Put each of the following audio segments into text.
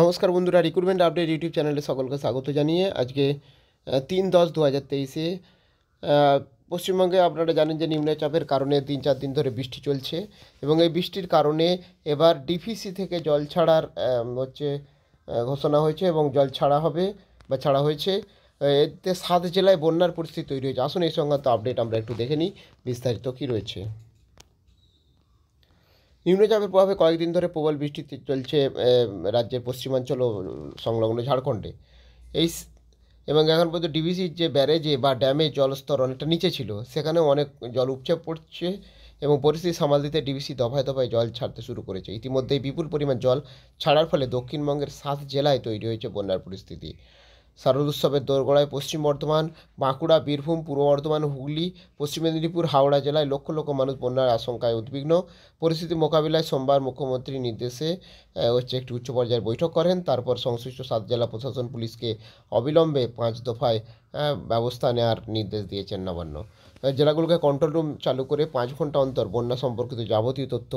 নমস্কার বন্ধুরা recruitment update YouTube চ্যানেলে সকলকে স্বাগত জানিয়ে আজকে তিন দশ দু হাজার তেইশে পশ্চিমবঙ্গে আপনারা জানেন যে নিম্নচাপের কারণে তিন চার দিন ধরে বৃষ্টি চলছে এবং এই বৃষ্টির কারণে এবার ডিফিসি থেকে জল ছাড়ার হচ্ছে ঘোষণা হয়েছে এবং জল ছাড়া হবে বা ছাড়া হয়েছে এতে সাত জেলায় বন্যার পরিস্থিতি তৈরি হয়েছে আসুন এই সংক্রান্ত আপডেট আমরা একটু দেখে নিই বিস্তারিত কী রয়েছে নিম্নচাপের প্রভাবে কয়েকদিন ধরে প্রবল বৃষ্টি চলছে রাজ্যের পশ্চিমাঞ্চল ও সংলগ্ন ঝাড়খণ্ডে এই এবং এখন পর্যন্ত ডিবিসির যে ব্যারেজে বা ড্যামে জলস্তর অনেকটা নিচে ছিল সেখানেও অনেক জল উপচে পড়ছে এবং পরিস্থিতি সামাল দিতে ডিবিসি দফায় দফায় জল ছাড়তে শুরু করেছে ইতিমধ্যেই বিপুল পরিমাণ জল ছাড়ার ফলে দক্ষিণবঙ্গের সাত জেলায় তৈরি হয়েছে বন্যার পরিস্থিতি শারদ উৎসবের দোরগোড়ায় পশ্চিম বর্ধমান বাঁকুড়া বীরভূম পূর্ব বর্ধমান হুগলি পশ্চিম মেদিনীপুর হাওড়া জেলায় লক্ষ লক্ষ মানুষ বন্যার আশঙ্কায় উদ্বিগ্ন পরিস্থিতি মোকাবিলায় সোমবার মুখ্যমন্ত্রীর নির্দেশে হচ্ছে একটি উচ্চ পর্যায়ের বৈঠক করেন তারপর সংশ্লিষ্ট সাত জেলা প্রশাসন পুলিশকে অবিলম্বে পাঁচ দফায় ব্যবস্থা নেওয়ার নির্দেশ দিয়েছেন নবান্ন জেলাগুলোকে কন্ট্রোল রুম চালু করে পাঁচ ঘন্টা অন্তর বন্যা সম্পর্কিত যাবতীয় তথ্য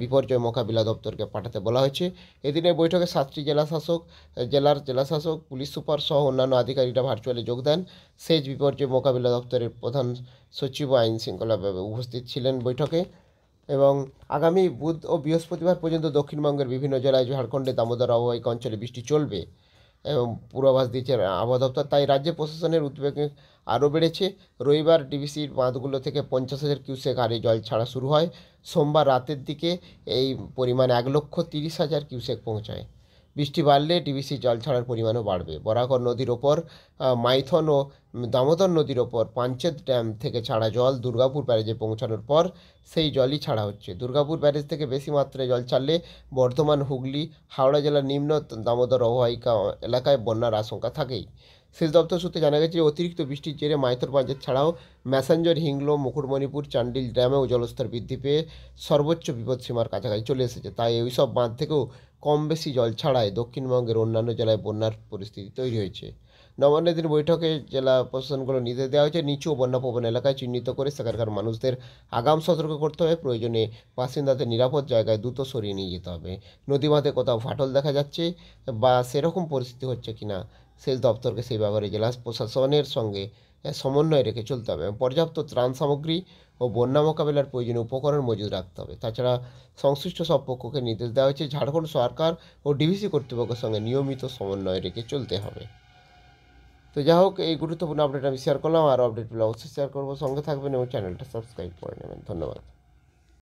বিপর্যয় মোকাবিলা দপ্তরকে পাঠাতে বলা হয়েছে এদিনের বৈঠকে সাতটি জেলাশাসক জেলার জেলাশাসক পুলিশ সুপার সহ অন্যান্য আধিকারিকরা ভার্চুয়ালি যোগ দেন সেচ বিপর্যয় মোকাবিলা দপ্তরের প্রধান সচিব আইন শৃঙ্খলা উপস্থিত ছিলেন বৈঠকে এবং আগামী বুধ ও বৃহস্পতিবার পর্যন্ত দক্ষিণবঙ্গের বিভিন্ন জেলায় ঝাড়খণ্ডে দামোদর অববাহিক অঞ্চলে বৃষ্টি চলবে পূর্বাভাস দিয়েছে আবহাওয়া দপ্তর তাই রাজ্যে প্রশাসনের উদ্বেগ আরও বেড়েছে রবিবার ডিবিসির বাঁধগুলো থেকে পঞ্চাশ হাজার কিউসেক হারে জল ছাড়া শুরু হয় সোমবার রাতের দিকে এই পরিমাণ এক লক্ষ তিরিশ হাজার কিউসেক পৌঁছায় বৃষ্টি বাড়লে ডিবিসি জল ছাড়ার পরিমাণও বাড়বে বরাকর নদীর ওপর মাইথন ও দামোদর নদীর ওপর পাঞ্চেত ড্যাম থেকে ছাড়া জল দুর্গাপুর ব্যারেজে পৌঁছানোর পর সেই জলই ছাড়া হচ্ছে দুর্গাপুর ব্যারেজ থেকে বেশি মাত্রায় জল ছাড়লে বর্ধমান হুগলি হাওড়া জেলার নিম্ন দামোদর অববাহিকা এলাকায় বন্যার আশঙ্কা থাকেই সেচ দপ্তর সূত্রে জানা গেছে অতিরিক্ত বৃষ্টির জেরে মাইথর বাজার ছাড়াও ম্যাসেঞ্জর হিংলো মুকুটমণিপুর চান্ডিল ড্যামেও জলস্তর বৃদ্ধি পেয়ে সর্বোচ্চ বিপদসীমার কাছাকাছি চলে এসেছে তাই এইসব বাঁধ থেকেও কম বেশি জল ছাড়ায় দক্ষিণবঙ্গের অন্যান্য জেলায় বন্যার পরিস্থিতি তৈরি হয়েছে নবান্নের দিন বৈঠকে জেলা প্রশাসনগুলো নির্দেশ দেওয়া হয়েছে নিচু বন্যাপ্রবণ এলাকায় চিহ্নিত করে সেখানকার মানুষদের আগাম সতর্ক করতে হবে প্রয়োজনে বাসিন্দাদের নিরাপদ জায়গায় দ্রুত সরিয়ে নিয়ে যেতে হবে নদী বাঁধে কোথাও ফাটল দেখা যাচ্ছে বা সেরকম পরিস্থিতি হচ্ছে কিনা সেচ দপ্তরকে সেই ব্যাপারে জেলা প্রশাসনের সঙ্গে সমন্বয় রেখে চলতে হবে এবং পর্যাপ্ত ত্রাণ সামগ্রী ও বন্যা মোকাবেলার প্রয়োজনীয় উপকরণ মজুদ রাখতে হবে তাছাড়া সংশ্লিষ্ট সব পক্ষকে নির্দেশ দেওয়া হয়েছে ঝাড়খণ্ড সরকার ও ডিভিসি কর্তৃপক্ষের সঙ্গে নিয়মিত সমন্বয় রেখে চলতে হবে তো যাই হোক এই গুরুত্বপূর্ণ আপডেট আমি শেয়ার করলাম আর আপডেটগুলো অবশ্যই শেয়ার করবো সঙ্গে থাকবেন এবং চ্যানেলটা সাবস্ক্রাইব করে নেবেন ধন্যবাদ